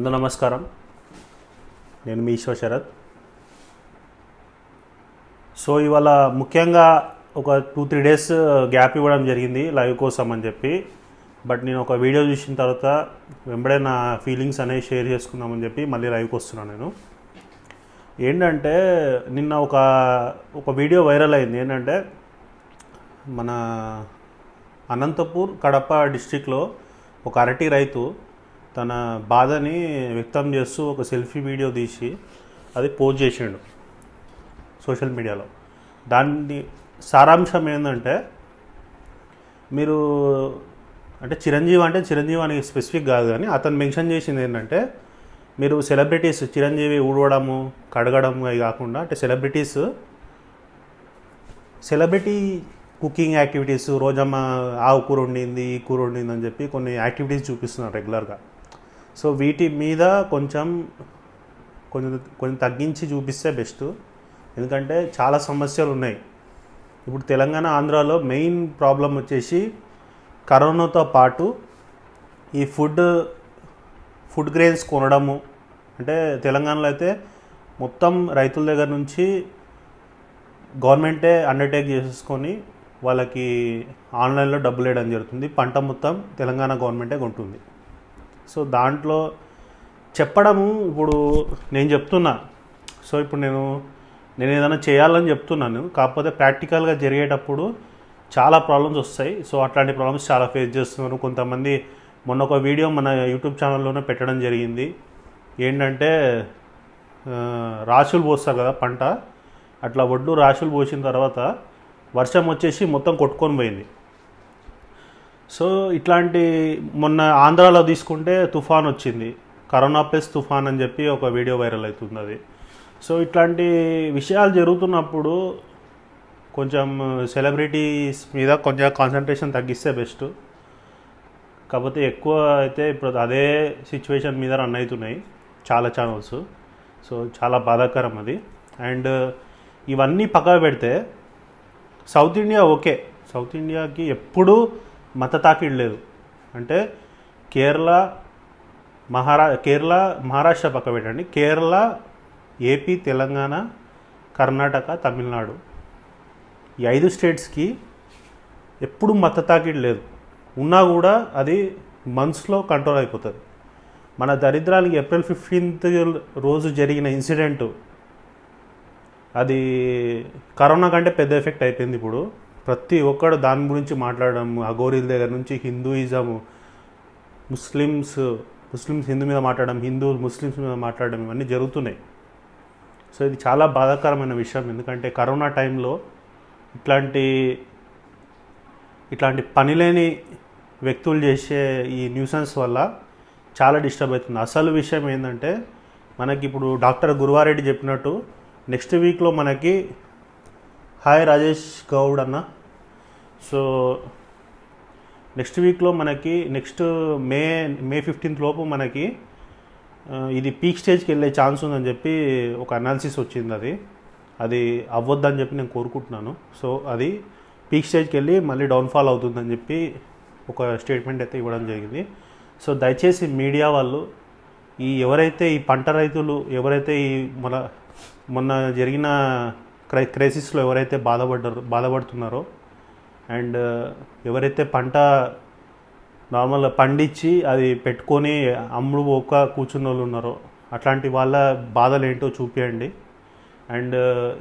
అందరూ నమస్కారం నేను మీ ఈశ్వర్ శరత్ సో ఇవాళ ముఖ్యంగా ఒక టూ త్రీ డేస్ గ్యాప్ ఇవ్వడం జరిగింది లైవ్ కోసం అని చెప్పి బట్ నేను ఒక వీడియో చూసిన తర్వాత వెంబడే నా ఫీలింగ్స్ అనేవి షేర్ చేసుకుందామని చెప్పి మళ్ళీ లైవ్కి వస్తున్నాను నేను ఏంటంటే నిన్న ఒక ఒక వీడియో వైరల్ అయింది ఏంటంటే మన అనంతపూర్ కడప డిస్టిక్లో ఒక అరటి రైతు తన బాధని వ్యక్తం చేస్తూ ఒక సెల్ఫీ వీడియో తీసి అది పోస్ట్ చేసిండు సోషల్ మీడియాలో దాని సారాంశం ఏంటంటే మీరు అంటే చిరంజీవి అంటే చిరంజీవి అని స్పెసిఫిక్ కాదు కానీ అతను మెన్షన్ చేసింది ఏంటంటే మీరు సెలబ్రిటీస్ చిరంజీవి ఊడవడము కడగడము అవి కాకుండా అంటే celebrities celebrity cooking activities Rojamma ఆవు కూర వండింది ఈ కూర వండింది అని చెప్పి కొన్ని యాక్టివిటీస్ చూపిస్తున్నారు రెగ్యులర్గా సో వీటి మీద కొంచెం కొంచెం కొంచెం తగ్గించి చూపిస్తే బెస్ట్ ఎందుకంటే చాలా సమస్యలు ఉన్నాయి ఇప్పుడు తెలంగాణ ఆంధ్రాలో మెయిన్ ప్రాబ్లం వచ్చేసి కరోనాతో పాటు ఈ ఫుడ్ ఫుడ్ గ్రెయిన్స్ కొనడము అంటే తెలంగాణలో అయితే మొత్తం రైతుల దగ్గర నుంచి గవర్నమెంటే అండర్టేక్ చేసేసుకొని వాళ్ళకి ఆన్లైన్లో డబ్బులు వేయడం జరుగుతుంది పంట మొత్తం తెలంగాణ గవర్నమెంటే కొంటుంది సో దాంట్లో చెప్పడము ఇప్పుడు నేను చెప్తున్నా సో ఇప్పుడు నేను నేను ఏదైనా చేయాలని చెప్తున్నాను కాకపోతే ప్రాక్టికల్గా జరిగేటప్పుడు చాలా ప్రాబ్లమ్స్ వస్తాయి సో అట్లాంటి ప్రాబ్లమ్స్ చాలా ఫేస్ చేస్తున్నాను కొంతమంది మొన్న ఒక వీడియో మన యూట్యూబ్ ఛానల్లోనే పెట్టడం జరిగింది ఏంటంటే రాశులు పోస్తారు కదా పంట అట్లా వడ్డు రాశులు పోసిన తర్వాత వర్షం వచ్చేసి మొత్తం కొట్టుకొని పోయింది సో ఇట్లాంటి మొన్న ఆంధ్రాలో తీసుకుంటే తుఫాన్ వచ్చింది కరోనా ప్లస్ తుఫాన్ అని చెప్పి ఒక వీడియో వైరల్ అవుతుంది అది సో ఇట్లాంటి విషయాలు జరుగుతున్నప్పుడు కొంచెం సెలబ్రిటీస్ మీద కొంచెం కాన్సన్ట్రేషన్ తగ్గిస్తే బెస్ట్ కాకపోతే ఎక్కువ అయితే ఇప్పుడు అదే సిచ్యువేషన్ మీద రన్ అవుతున్నాయి చాలా ఛానల్స్ సో చాలా బాధాకరం అది అండ్ ఇవన్నీ పక్కన పెడితే సౌత్ ఇండియా ఓకే సౌత్ ఇండియాకి ఎప్పుడూ మత తాకిడి లేదు అంటే కేరళ మహారా కేరళ మహారాష్ట్ర పక్క పెట్టండి కేరళ ఏపీ తెలంగాణ కర్ణాటక తమిళనాడు ఈ ఐదు స్టేట్స్కి ఎప్పుడు మత తాకిడి లేదు ఉన్నా కూడా అది మంత్స్లో కంట్రోల్ అయిపోతుంది మన దరిద్రానికి ఏప్రిల్ ఫిఫ్టీన్త్ రోజు జరిగిన ఇన్సిడెంట్ అది కరోనా కంటే పెద్ద ఎఫెక్ట్ అయిపోయింది ఇప్పుడు ప్రతి ఒక్కడు దాని గురించి మాట్లాడడం అఘోరీల దగ్గర నుంచి హిందూయిజం ముస్లిమ్స్ ముస్లిమ్స్ హిందూ మీద మాట్లాడడం హిందూ ముస్లిమ్స్ మీద మాట్లాడడం ఇవన్నీ జరుగుతున్నాయి సో ఇది చాలా బాధాకరమైన విషయం ఎందుకంటే కరోనా టైంలో ఇట్లాంటి ఇట్లాంటి పనిలేని వ్యక్తులు చేసే ఈ న్యూసెన్స్ వల్ల చాలా డిస్టర్బ్ అవుతుంది అసలు విషయం ఏంటంటే మనకి ఇప్పుడు డాక్టర్ గురువారెడ్డి చెప్పినట్టు నెక్స్ట్ వీక్లో మనకి హాయ్ రాజేష్ గౌడ్ అన్న సో నెక్స్ట్ వీక్లో మనకి నెక్స్ట్ మే మే ఫిఫ్టీన్త్ లోపు మనకి ఇది పీక్ స్టేజ్కి వెళ్ళే ఛాన్స్ ఉందని చెప్పి ఒక అనాలిసిస్ వచ్చింది అది అది అవ్వద్దని చెప్పి నేను కోరుకుంటున్నాను సో అది పీక్ స్టేజ్కి వెళ్ళి మళ్ళీ డౌన్ఫాల్ అవుతుందని చెప్పి ఒక స్టేట్మెంట్ అయితే ఇవ్వడం జరిగింది సో దయచేసి మీడియా వాళ్ళు ఈ ఎవరైతే ఈ పంట రైతులు ఎవరైతే ఈ మన మొన్న జరిగిన క్రై క్రైసిస్లో ఎవరైతే బాధపడ్డారు బాధపడుతున్నారో అండ్ ఎవరైతే పంట నార్మల్ పండించి అది పెట్టుకొని అమ్ముడు పోక కూర్చున్న వాళ్ళు ఉన్నారో అట్లాంటి వాళ్ళ బాధలు ఏంటో చూపించండి అండ్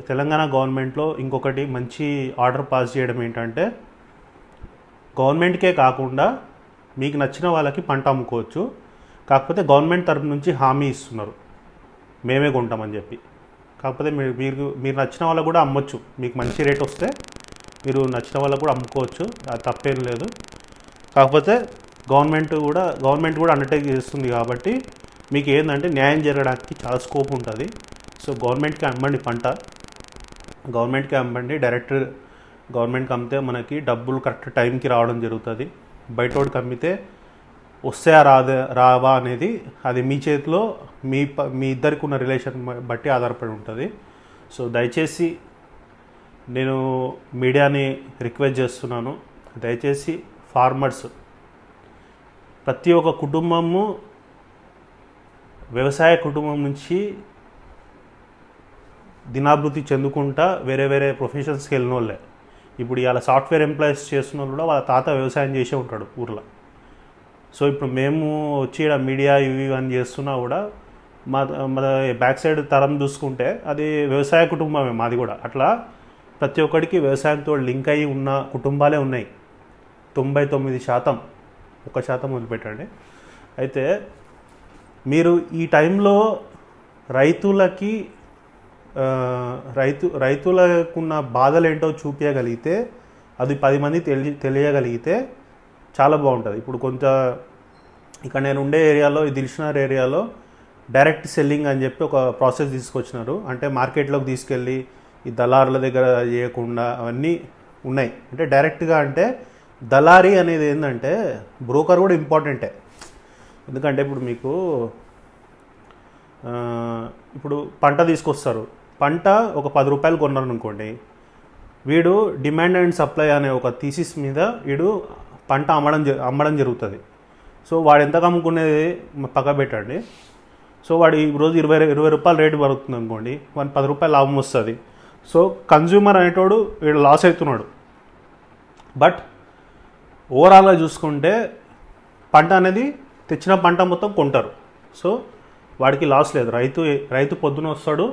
తెలంగాణ గవర్నమెంట్లో ఇంకొకటి మంచి ఆర్డర్ పాస్ చేయడం ఏంటంటే గవర్నమెంట్కే కాకుండా మీకు నచ్చిన వాళ్ళకి పంట అమ్ముకోవచ్చు కాకపోతే గవర్నమెంట్ తరపు నుంచి హామీ ఇస్తున్నారు మేమే కొంటామని చెప్పి కాకపోతే మీరు మీరు మీరు నచ్చిన వాళ్ళకు కూడా అమ్మొచ్చు మీకు మంచి రేట్ వస్తే మీరు నచ్చిన వాళ్ళకు కూడా అమ్ముకోవచ్చు అది తప్పేం లేదు కాకపోతే గవర్నమెంట్ కూడా గవర్నమెంట్ కూడా అండర్టేక్ చేస్తుంది కాబట్టి మీకు ఏంటంటే న్యాయం జరగడానికి చాలా స్కోప్ ఉంటుంది సో గవర్నమెంట్కి అమ్మండి పంట గవర్నమెంట్కి అమ్మండి డైరెక్ట్ గవర్నమెంట్కి అమ్మితే మనకి డబ్బులు కరెక్ట్ టైంకి రావడం జరుగుతుంది బయటోడికి అమ్మితే వస్తాయా రాదా రావా అనేది అది మీ చేతిలో మీ మీ ఇద్దరికి ఉన్న రిలేషన్ బట్టి ఆధారపడి ఉంటుంది సో దయచేసి నేను మీడియాని రిక్వెస్ట్ చేస్తున్నాను దయచేసి ఫార్మర్స్ ప్రతి ఒక్క కుటుంబము వ్యవసాయ కుటుంబం నుంచి దినాభివృద్ధి చెందుకుంటా వేరే వేరే ప్రొఫెషన్స్కి వెళ్ళిన వాళ్ళే ఇప్పుడు ఇవాళ సాఫ్ట్వేర్ ఎంప్లాయీస్ చేస్తున్న వాళ్ళు కూడా వాళ్ళ తాత వ్యవసాయం చేసే ఉంటాడు ఊర్లో సో ఇప్పుడు మేము వచ్చి ఇక్కడ మీడియా ఇవి అని చేస్తున్నా కూడా మా బ్యాక్ సైడ్ తరం చూసుకుంటే అది వ్యవసాయ కుటుంబమే మాది కూడా అట్లా ప్రతి ఒక్కడికి వ్యవసాయంతో లింక్ అయ్యి ఉన్న కుటుంబాలే ఉన్నాయి తొంభై తొమ్మిది శాతం ఒక శాతం వదిలిపెట్టండి అయితే మీరు ఈ టైంలో రైతులకి రైతు రైతులకున్న బాధలు ఏంటో చూపించగలిగితే అది పది మంది తెలియ తెలియగలిగితే చాలా బాగుంటుంది ఇప్పుడు కొంత ఇక్కడ నేను ఉండే ఏరియాలో ఈ దిల్షనార్ ఏరియాలో డైరెక్ట్ సెల్లింగ్ అని చెప్పి ఒక ప్రాసెస్ తీసుకొచ్చినారు అంటే మార్కెట్లోకి తీసుకెళ్ళి ఈ దళారుల దగ్గర చేయకుండా అవన్నీ ఉన్నాయి అంటే డైరెక్ట్గా అంటే దళారీ అనేది ఏంటంటే బ్రోకర్ కూడా ఇంపార్టెంటే ఎందుకంటే ఇప్పుడు మీకు ఇప్పుడు పంట తీసుకొస్తారు పంట ఒక పది రూపాయలు కొన్నారనుకోండి అనుకోండి వీడు డిమాండ్ అండ్ సప్లై అనే ఒక థీసిస్ మీద వీడు పంట అమ్మడం అమ్మడం జరుగుతుంది సో వాడు ఎంత అమ్ముకునేది పక్క పెట్టండి సో వాడు ఈరోజు ఇరవై ఇరవై రూపాయలు రేటు పడుతుంది అనుకోండి వన్ పది రూపాయలు లాభం వస్తుంది సో కన్జ్యూమర్ అనేటోడు వీడు లాస్ అవుతున్నాడు బట్ ఓవరాల్గా చూసుకుంటే పంట అనేది తెచ్చిన పంట మొత్తం కొంటారు సో వాడికి లాస్ లేదు రైతు రైతు పొద్దున వస్తాడు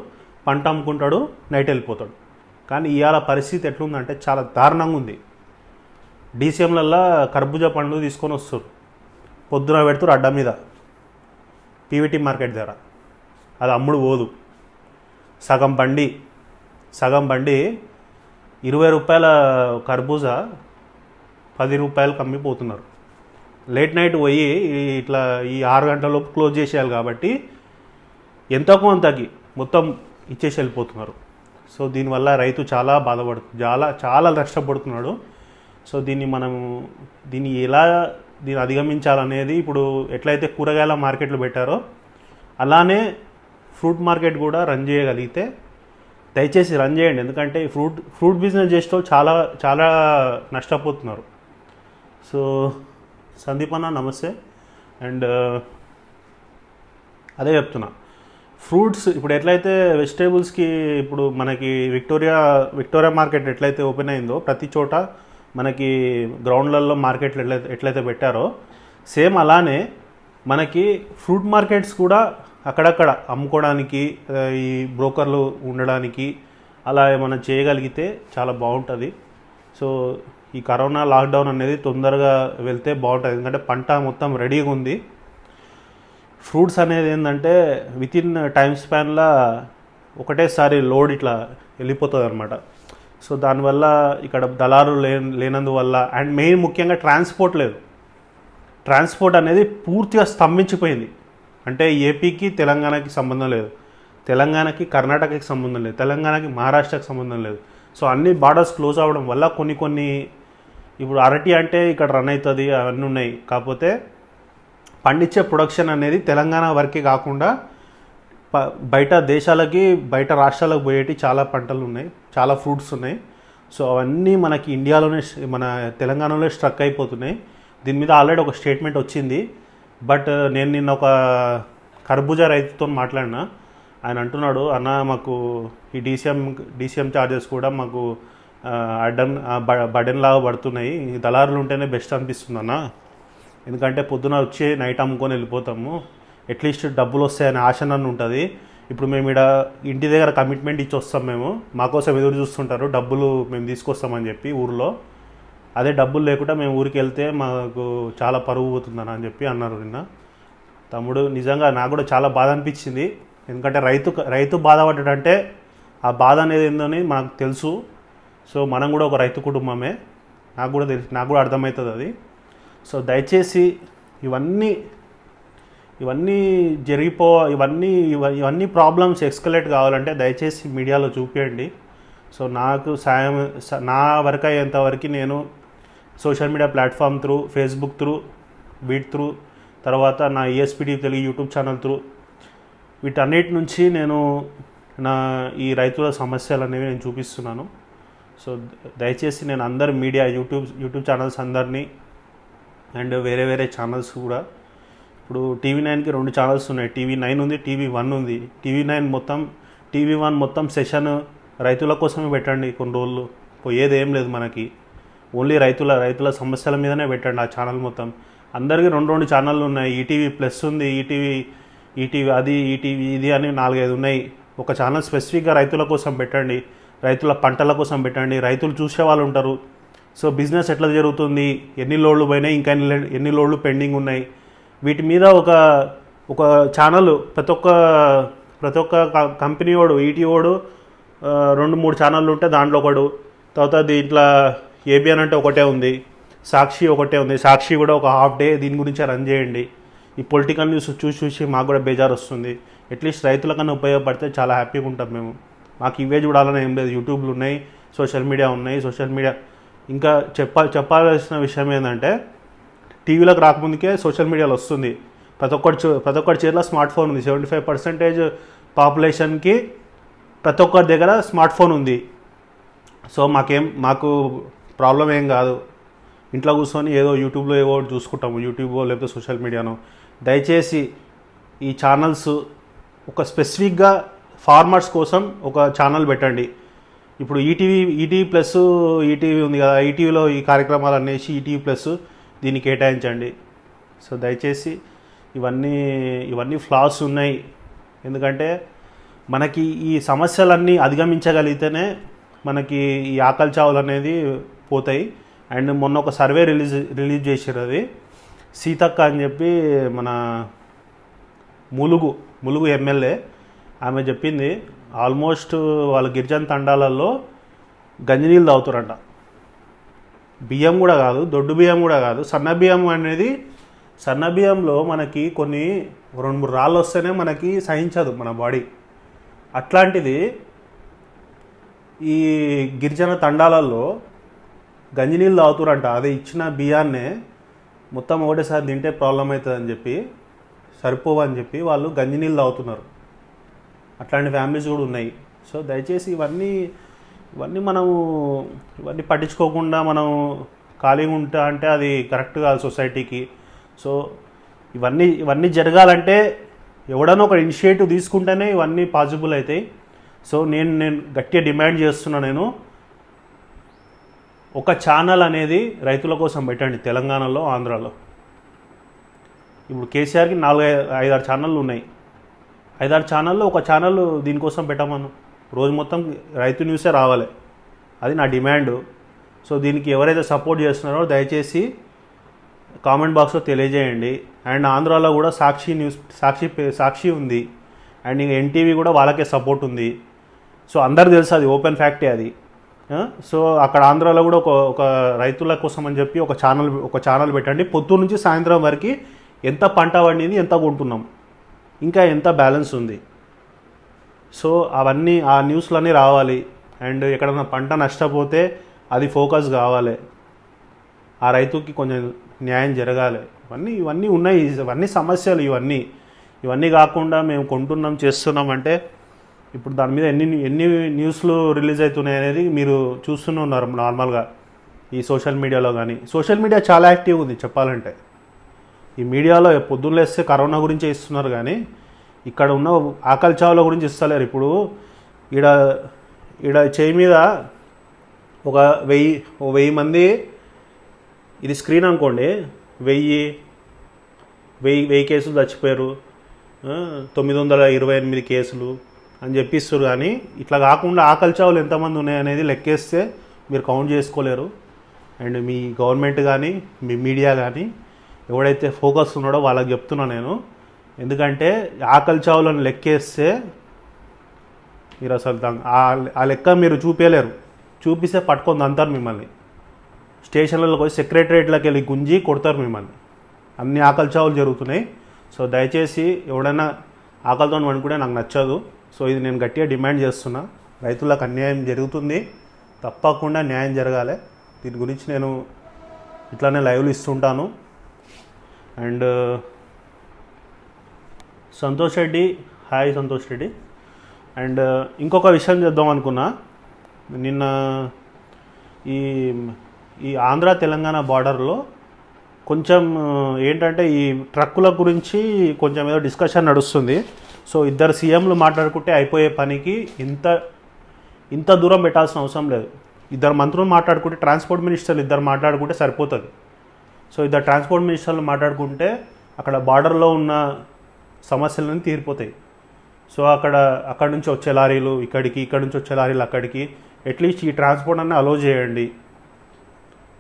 పంట అమ్ముకుంటాడు నైట్ వెళ్ళిపోతాడు కానీ ఇవాళ పరిస్థితి ఎట్లుందంటే చాలా దారుణంగా ఉంది డీసీఎంలల్లా కర్బూజా పండు తీసుకొని వస్తారు పొద్దున పెడుతురు అడ్డ మీద పీవీటీ మార్కెట్ దగ్గర అది అమ్ముడు పోదు సగం బండి సగం బండి ఇరవై రూపాయల కర్బూజా పది రూపాయలు కమ్మిపోతున్నారు లేట్ నైట్ పోయి ఇట్లా ఈ ఆరు గంటలలోపు క్లోజ్ చేసేయాలి కాబట్టి ఎంతో అంతకి మొత్తం ఇచ్చేసి వెళ్ళిపోతున్నారు సో దీనివల్ల రైతు చాలా బాధపడుతుంది చాలా చాలా నష్టపడుతున్నాడు సో దీన్ని మనం దీన్ని ఎలా దీన్ని అధిగమించాలనేది ఇప్పుడు ఎట్లయితే కూరగాయల మార్కెట్లు పెట్టారో అలానే ఫ్రూట్ మార్కెట్ కూడా రన్ చేయగలిగితే దయచేసి రన్ చేయండి ఎందుకంటే ఫ్రూట్ ఫ్రూట్ బిజినెస్ చేసేటో చాలా చాలా నష్టపోతున్నారు సో సందీప్ అన్న నమస్తే అండ్ అదే చెప్తున్నా ఫ్రూట్స్ ఇప్పుడు ఎట్లయితే వెజిటేబుల్స్కి ఇప్పుడు మనకి విక్టోరియా విక్టోరియా మార్కెట్ ఎట్లయితే ఓపెన్ అయిందో ప్రతి చోట మనకి గ్రౌండ్లలో మార్కెట్లు ఎట్లయితే ఎట్లయితే పెట్టారో సేమ్ అలానే మనకి ఫ్రూట్ మార్కెట్స్ కూడా అక్కడక్కడ అమ్ముకోవడానికి ఈ బ్రోకర్లు ఉండడానికి అలా ఏమైనా చేయగలిగితే చాలా బాగుంటుంది సో ఈ కరోనా లాక్డౌన్ అనేది తొందరగా వెళ్తే బాగుంటుంది ఎందుకంటే పంట మొత్తం రెడీగా ఉంది ఫ్రూట్స్ అనేది ఏంటంటే వితిన్ టైం స్పాన్లో ఒకటేసారి లోడ్ ఇట్లా వెళ్ళిపోతుంది అనమాట సో దానివల్ల ఇక్కడ దళారు లేనందువల్ల అండ్ మెయిన్ ముఖ్యంగా ట్రాన్స్పోర్ట్ లేదు ట్రాన్స్పోర్ట్ అనేది పూర్తిగా స్తంభించిపోయింది అంటే ఏపీకి తెలంగాణకి సంబంధం లేదు తెలంగాణకి కర్ణాటకకి సంబంధం లేదు తెలంగాణకి మహారాష్ట్రకి సంబంధం లేదు సో అన్ని బార్డర్స్ క్లోజ్ అవ్వడం వల్ల కొన్ని కొన్ని ఇప్పుడు అరటి అంటే ఇక్కడ రన్ అవుతుంది అవన్నీ ఉన్నాయి కాకపోతే పండించే ప్రొడక్షన్ అనేది తెలంగాణ వరకే కాకుండా బయట దేశాలకి బయట రాష్ట్రాలకు పోయేటి చాలా పంటలు ఉన్నాయి చాలా ఫ్రూట్స్ ఉన్నాయి సో అవన్నీ మనకి ఇండియాలోనే మన తెలంగాణలో స్ట్రక్ అయిపోతున్నాయి దీని మీద ఆల్రెడీ ఒక స్టేట్మెంట్ వచ్చింది బట్ uh, నేను నిన్న ఒక కర్బూజా రైతుతో మాట్లాడినా ఆయన అంటున్నాడు అన్న మాకు ఈ డీసీఎం డీసీఎం ఛార్జెస్ కూడా మాకు అడ్డన్ బడెన్ లాగా పడుతున్నాయి దళారులు ఉంటేనే బెస్ట్ అనిపిస్తుంది అన్న ఎందుకంటే పొద్దున వచ్చి నైట్ అమ్ముకొని వెళ్ళిపోతాము అట్లీస్ట్ డబ్బులు వస్తాయనే ఆశ నన్ను ఉంటుంది ఇప్పుడు మేము ఇక్కడ ఇంటి దగ్గర కమిట్మెంట్ ఇచ్చి వస్తాం మేము మాకోసం ఎదురు చూస్తుంటారు డబ్బులు మేము తీసుకొస్తామని చెప్పి ఊరిలో అదే డబ్బులు లేకుండా మేము ఊరికి వెళ్తే మాకు చాలా పరువు పోతుందని అని చెప్పి అన్నారు నిన్న తమ్ముడు నిజంగా నాకు కూడా చాలా బాధ అనిపించింది ఎందుకంటే రైతు రైతు బాధపడ్డాడంటే ఆ బాధ అనేది ఏందని మనకు తెలుసు సో మనం కూడా ఒక రైతు కుటుంబమే నాకు కూడా తెలుసు నాకు కూడా అర్థమవుతుంది అది సో దయచేసి ఇవన్నీ ఇవన్నీ జరిగిపో ఇవన్నీ ఇవన్నీ ప్రాబ్లమ్స్ ఎక్స్కలేట్ కావాలంటే దయచేసి మీడియాలో చూపించండి సో నాకు సాయం నా వరకు అయ్యేంతవరకు నేను social media platform through Facebook through వీట్ త్రూ తర్వాత నా ESPD e Telugu YouTube channel through వీటన్నిటి నుంచి నేను నా ఈ రైతుల సమస్యలు అనేవి నేను చూపిస్తున్నాను సో దయచేసి నేను అందరు మీడియా యూట్యూబ్ యూట్యూబ్ ఛానల్స్ అందరినీ అండ్ వేరే వేరే ఛానల్స్ కూడా ఇప్పుడు టీవీ నైన్కి రెండు ఛానల్స్ ఉన్నాయి టీవీ నైన్ ఉంది టీవీ వన్ ఉంది టీవీ నైన్ మొత్తం టీవీ వన్ మొత్తం సెషన్ రైతుల కోసమే పెట్టండి కొన్ని రోజులు పోయేది ఏం లేదు మనకి ఓన్లీ రైతుల రైతుల సమస్యల మీదనే పెట్టండి ఆ ఛానల్ మొత్తం అందరికీ రెండు రెండు ఛానళ్ళు ఉన్నాయి ఈటీవీ ప్లస్ ఉంది ఈటీవీ ఈటీవీ అది ఈటీవీ ఇది అని నాలుగైదు ఉన్నాయి ఒక ఛానల్ స్పెసిఫిక్గా రైతుల కోసం పెట్టండి రైతుల పంటల కోసం పెట్టండి రైతులు చూసే వాళ్ళు ఉంటారు సో బిజినెస్ ఎట్లా జరుగుతుంది ఎన్ని లోడ్లు పోయినాయి ఇంకా ఎన్ని లోడ్లు పెండింగ్ ఉన్నాయి వీటి మీద ఒక ఒక ఛానల్ ప్రతి ఒక్క ప్రతి ఒక్క కంపెనీ వాడు ఈటీ వాడు రెండు మూడు ఛానళ్ళు ఉంటే దాంట్లో ఒకడు తర్వాత దీంట్లో ఏబిఎన్ అంటే ఒకటే ఉంది సాక్షి ఒకటే ఉంది సాక్షి కూడా ఒక హాఫ్ డే దీని గురించి రన్ చేయండి ఈ పొలిటికల్ న్యూస్ చూసి చూసి మాకు కూడా బేజారు వస్తుంది అట్లీస్ట్ రైతులకన్నా ఉపయోగపడితే చాలా హ్యాపీగా ఉంటాం మేము మాకు ఇవే చూడాలని ఏం లేదు యూట్యూబ్లు ఉన్నాయి సోషల్ మీడియా ఉన్నాయి సోషల్ మీడియా ఇంకా చెప్పా చెప్పాల్సిన విషయం ఏంటంటే టీవీలోకి రాకముందుకే సోషల్ మీడియాలో వస్తుంది ప్రతి ఒక్కటి ప్రతి ఒక్కటి చేతిలో స్మార్ట్ ఫోన్ ఉంది సెవెంటీ ఫైవ్ పర్సెంటేజ్ పాపులేషన్కి ప్రతి ఒక్కరి దగ్గర స్మార్ట్ ఫోన్ ఉంది సో మాకేం మాకు ప్రాబ్లం ఏం కాదు ఇంట్లో కూర్చొని ఏదో యూట్యూబ్లో ఏవో చూసుకుంటాము యూట్యూబ్ లేకపోతే సోషల్ మీడియాను దయచేసి ఈ ఛానల్స్ ఒక స్పెసిఫిక్గా ఫార్మర్స్ కోసం ఒక ఛానల్ పెట్టండి ఇప్పుడు ఈటీవీ ఈటీవీ ప్లస్ ఈటీవీ ఉంది కదా ఈటీవీలో ఈ కార్యక్రమాలు అనేసి ఈటీవీ ప్లస్ దీన్ని కేటాయించండి సో దయచేసి ఇవన్నీ ఇవన్నీ ఫ్లాస్ ఉన్నాయి ఎందుకంటే మనకి ఈ సమస్యలన్నీ అధిగమించగలిగితేనే మనకి ఈ ఆకలి చావులు అనేది పోతాయి అండ్ మొన్న ఒక సర్వే రిలీజ్ రిలీజ్ చేసారు అది సీతక్క అని చెప్పి మన ములుగు ములుగు ఎమ్మెల్యే ఆమె చెప్పింది ఆల్మోస్ట్ వాళ్ళ గిరిజన తండాలలో గంజినీళ్ళు తాగుతారంట బియ్యం కూడా కాదు దొడ్డు బియ్యం కూడా కాదు సన్న బియ్యం అనేది సన్న బియ్యంలో మనకి కొన్ని రెండు మూడు రాళ్ళు వస్తేనే మనకి సహించదు మన బాడీ అట్లాంటిది ఈ గిరిజన తండాలలో గంజినీళ్ళు తాగుతురంట అదే ఇచ్చిన బియ్యాన్నే మొత్తం ఒకటేసారి తింటే ప్రాబ్లం అవుతుందని చెప్పి సరిపోవని చెప్పి వాళ్ళు గంజినీళ్ళు తాగుతున్నారు అట్లాంటి ఫ్యామిలీస్ కూడా ఉన్నాయి సో దయచేసి ఇవన్నీ ఇవన్నీ మనము ఇవన్నీ పట్టించుకోకుండా మనం ఖాళీగా ఉంటా అంటే అది కరెక్ట్ కాదు సొసైటీకి సో ఇవన్నీ ఇవన్నీ జరగాలంటే ఎవడనో ఒక ఇనిషియేటివ్ తీసుకుంటేనే ఇవన్నీ పాసిబుల్ అవుతాయి సో నేను నేను గట్టిగా డిమాండ్ చేస్తున్నా నేను ఒక ఛానల్ అనేది రైతుల కోసం పెట్టండి తెలంగాణలో ఆంధ్రాలో ఇప్పుడు కేసీఆర్కి నాలుగు ఐదారు ఛానళ్ళు ఉన్నాయి ఐదారు ఛానల్లో ఒక ఛానల్ దీనికోసం పెట్టమను రోజు మొత్తం రైతు న్యూసే రావాలి అది నా డిమాండ్ సో దీనికి ఎవరైతే సపోర్ట్ చేస్తున్నారో దయచేసి కామెంట్ బాక్స్లో తెలియజేయండి అండ్ ఆంధ్రాలో కూడా సాక్షి న్యూస్ సాక్షి సాక్షి ఉంది అండ్ ఇంకా ఎన్టీవీ కూడా వాళ్ళకే సపోర్ట్ ఉంది సో అందరు తెలుసు అది ఓపెన్ ఫ్యాక్టే అది సో అక్కడ ఆంధ్రాలో కూడా ఒక ఒక రైతుల కోసం అని చెప్పి ఒక ఛానల్ ఒక ఛానల్ పెట్టండి పొద్దు నుంచి సాయంత్రం వరకు ఎంత పంట పండింది ఎంత కొంటున్నాం ఇంకా ఎంత బ్యాలెన్స్ ఉంది సో అవన్నీ ఆ న్యూస్లన్నీ రావాలి అండ్ ఎక్కడైనా పంట నష్టపోతే అది ఫోకస్ కావాలి ఆ రైతుకి కొంచెం న్యాయం జరగాలి ఇవన్నీ ఇవన్నీ ఉన్నాయి ఇవన్నీ సమస్యలు ఇవన్నీ ఇవన్నీ కాకుండా మేము కొంటున్నాం చేస్తున్నాం అంటే ఇప్పుడు దాని మీద ఎన్ని ఎన్ని న్యూస్లు రిలీజ్ అవుతున్నాయి అనేది మీరు చూస్తూనే ఉన్నారు నార్మల్గా ఈ సోషల్ మీడియాలో కానీ సోషల్ మీడియా చాలా యాక్టివ్గా ఉంది చెప్పాలంటే ఈ మీడియాలో పొద్దున్నేస్తే కరోనా గురించే ఇస్తున్నారు కానీ ఇక్కడ ఉన్న ఆకలి చావుల గురించి ఇస్తలేరు ఇప్పుడు ఈడ ఈడ చేయి మీద ఒక వెయ్యి వెయ్యి మంది ఇది స్క్రీన్ అనుకోండి వెయ్యి వెయ్యి వెయ్యి కేసులు చచ్చిపోయారు తొమ్మిది వందల ఇరవై ఎనిమిది కేసులు అని చెప్పిస్తారు కానీ ఇట్లా కాకుండా ఆకలి చావులు ఎంతమంది ఉన్నాయనేది లెక్కేస్తే మీరు కౌంట్ చేసుకోలేరు అండ్ మీ గవర్నమెంట్ కానీ మీ మీడియా కానీ ఎవడైతే ఫోకస్ ఉన్నాడో వాళ్ళకి చెప్తున్నా నేను ఎందుకంటే ఆకలి చావులను లెక్కేస్తే మీరు అసలు ఆ లెక్క మీరు చూపేయలేరు చూపిస్తే పట్టుకొని అంతారు మిమ్మల్ని స్టేషన్లకు పోయి సెక్రటరేట్లకు వెళ్ళి గుంజి కొడతారు మిమ్మల్ని అన్ని ఆకలి చావులు జరుగుతున్నాయి సో దయచేసి ఎవడైనా ఆకలితో వండుకుంటే నాకు నచ్చదు సో ఇది నేను గట్టిగా డిమాండ్ చేస్తున్నా రైతులకు అన్యాయం జరుగుతుంది తప్పకుండా న్యాయం జరగాలి దీని గురించి నేను ఇట్లానే లైవ్లు ఇస్తుంటాను and Santosh Reddy hi Santosh Reddy and uh, ఇంకొక విషయం చేద్దాం అనుకున్నా నిన్న ఈ ఈ ఆంధ్ర తెలంగాణ బార్డర్లో కొంచెం uh, ఏంటంటే ఈ ట్రక్కుల గురించి కొంచెం ఏదో డిస్కషన్ నడుస్తుంది సో ఇద్దరు సీఎంలు మాట్లాడుకుంటే అయిపోయే పనికి ఇంత ఇంత దూరం పెట్టాల్సిన అవసరం లేదు ఇద్దరు మంత్రులు మాట్లాడుకుంటే ట్రాన్స్పోర్ట్ మినిస్టర్లు ఇద్దరు మాట్లాడుకుంటే సరిపోతుంది సో ఇద్దరు ట్రాన్స్పోర్ట్ మినిస్టర్లు మాట్లాడుకుంటే అక్కడ బార్డర్లో ఉన్న సమస్యలన్నీ తీరిపోతాయి సో అక్కడ అక్కడ నుంచి వచ్చే లారీలు ఇక్కడికి ఇక్కడ నుంచి వచ్చే లారీలు అక్కడికి అట్లీస్ట్ ఈ ట్రాన్స్పోర్ట్ అన్నీ అలో చేయండి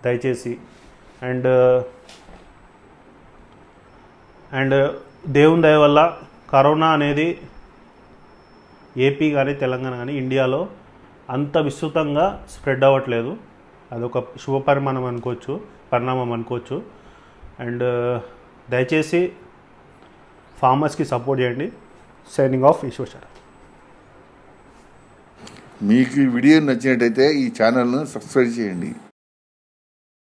దయచేసి అండ్ అండ్ దేవుని దయ వల్ల కరోనా అనేది ఏపీ కానీ తెలంగాణ కానీ ఇండియాలో అంత విస్తృతంగా స్ప్రెడ్ అవ్వట్లేదు అదొక పరిమాణం అనుకోవచ్చు పరిణామం అనుకోవచ్చు అండ్ దయచేసి ఫార్మర్స్కి సపోర్ట్ చేయండి సైనింగ్ ఆఫ్ ఈశ్వర్ మీకు ఈ వీడియో నచ్చినట్టయితే ఈ ఛానల్ను సబ్స్క్రైబ్ చేయండి